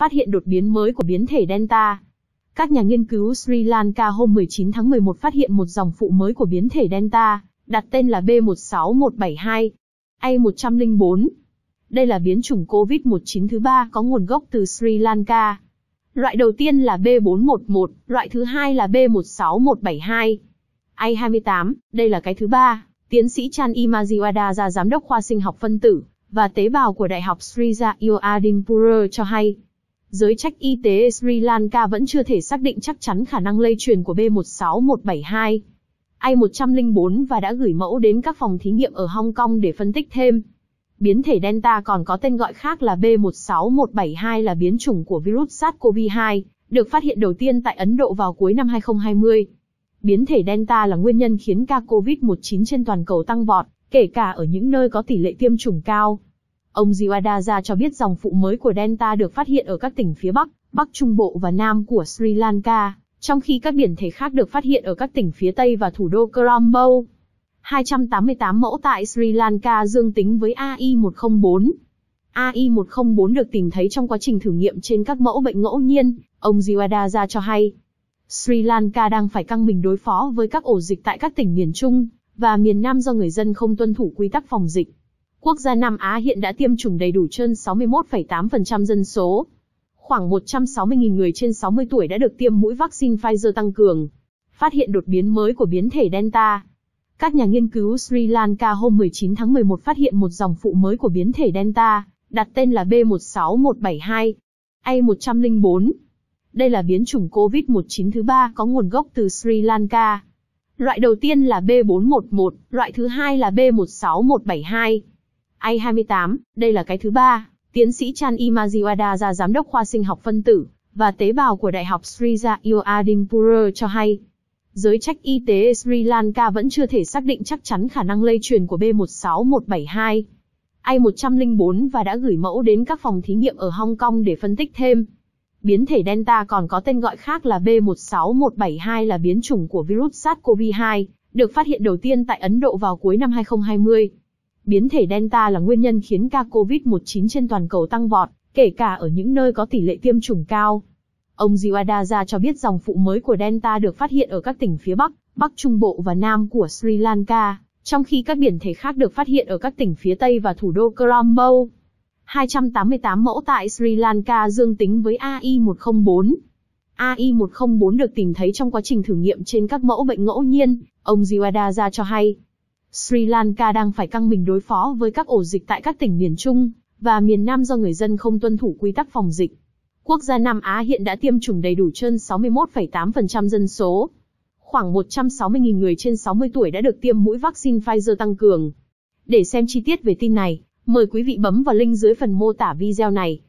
phát hiện đột biến mới của biến thể Delta. Các nhà nghiên cứu Sri Lanka hôm 19 tháng 11 phát hiện một dòng phụ mới của biến thể Delta, đặt tên là B16172, A104. Đây là biến chủng COVID-19 thứ ba có nguồn gốc từ Sri Lanka. Loại đầu tiên là B411, loại thứ hai là B16172. A28, đây là cái thứ ba. Tiến sĩ Chan Imajiwada ra giám đốc khoa sinh học phân tử và tế bào của Đại học Sri Jayoadinpura cho hay giới trách y tế Sri Lanka vẫn chưa thể xác định chắc chắn khả năng lây truyền của B16172. i 104 và đã gửi mẫu đến các phòng thí nghiệm ở Hong Kong để phân tích thêm. Biến thể Delta còn có tên gọi khác là B16172 là biến chủng của virus SARS-CoV-2, được phát hiện đầu tiên tại Ấn Độ vào cuối năm 2020. Biến thể Delta là nguyên nhân khiến ca COVID-19 trên toàn cầu tăng vọt, kể cả ở những nơi có tỷ lệ tiêm chủng cao. Ông Jiwada cho biết dòng phụ mới của Delta được phát hiện ở các tỉnh phía Bắc, Bắc Trung Bộ và Nam của Sri Lanka, trong khi các biển thể khác được phát hiện ở các tỉnh phía Tây và thủ đô Colombo. 288 mẫu tại Sri Lanka dương tính với AI-104. AI-104 được tìm thấy trong quá trình thử nghiệm trên các mẫu bệnh ngẫu nhiên, ông Jiwada cho hay. Sri Lanka đang phải căng mình đối phó với các ổ dịch tại các tỉnh miền Trung và miền Nam do người dân không tuân thủ quy tắc phòng dịch. Quốc gia Nam Á hiện đã tiêm chủng đầy đủ trên 61,8% dân số. Khoảng 160.000 người trên 60 tuổi đã được tiêm mũi vaccine Pfizer tăng cường. Phát hiện đột biến mới của biến thể Delta. Các nhà nghiên cứu Sri Lanka hôm 19 tháng 11 phát hiện một dòng phụ mới của biến thể Delta, đặt tên là B16172, A104. Đây là biến chủng COVID-19 thứ ba có nguồn gốc từ Sri Lanka. Loại đầu tiên là B411, loại thứ hai là B16172. AI-28, đây là cái thứ ba, tiến sĩ Chan Imajiwada, ra giám đốc khoa sinh học phân tử và tế bào của Đại học Sri Jayoadimpura cho hay. Giới trách y tế Sri Lanka vẫn chưa thể xác định chắc chắn khả năng lây truyền của B16172, A104 và đã gửi mẫu đến các phòng thí nghiệm ở Hong Kong để phân tích thêm. Biến thể Delta còn có tên gọi khác là B16172 là biến chủng của virus SARS-CoV-2, được phát hiện đầu tiên tại Ấn Độ vào cuối năm 2020. Biến thể Delta là nguyên nhân khiến ca COVID-19 trên toàn cầu tăng vọt, kể cả ở những nơi có tỷ lệ tiêm chủng cao. Ông Jiwadaza cho biết dòng phụ mới của Delta được phát hiện ở các tỉnh phía Bắc, Bắc Trung Bộ và Nam của Sri Lanka, trong khi các biến thể khác được phát hiện ở các tỉnh phía Tây và thủ đô Colombo. 288 mẫu tại Sri Lanka dương tính với AI-104. AI-104 được tìm thấy trong quá trình thử nghiệm trên các mẫu bệnh ngẫu nhiên, ông Jiwadaza cho hay. Sri Lanka đang phải căng mình đối phó với các ổ dịch tại các tỉnh miền Trung và miền Nam do người dân không tuân thủ quy tắc phòng dịch. Quốc gia Nam Á hiện đã tiêm chủng đầy đủ trên 61,8% dân số. Khoảng 160.000 người trên 60 tuổi đã được tiêm mũi vaccine Pfizer tăng cường. Để xem chi tiết về tin này, mời quý vị bấm vào link dưới phần mô tả video này.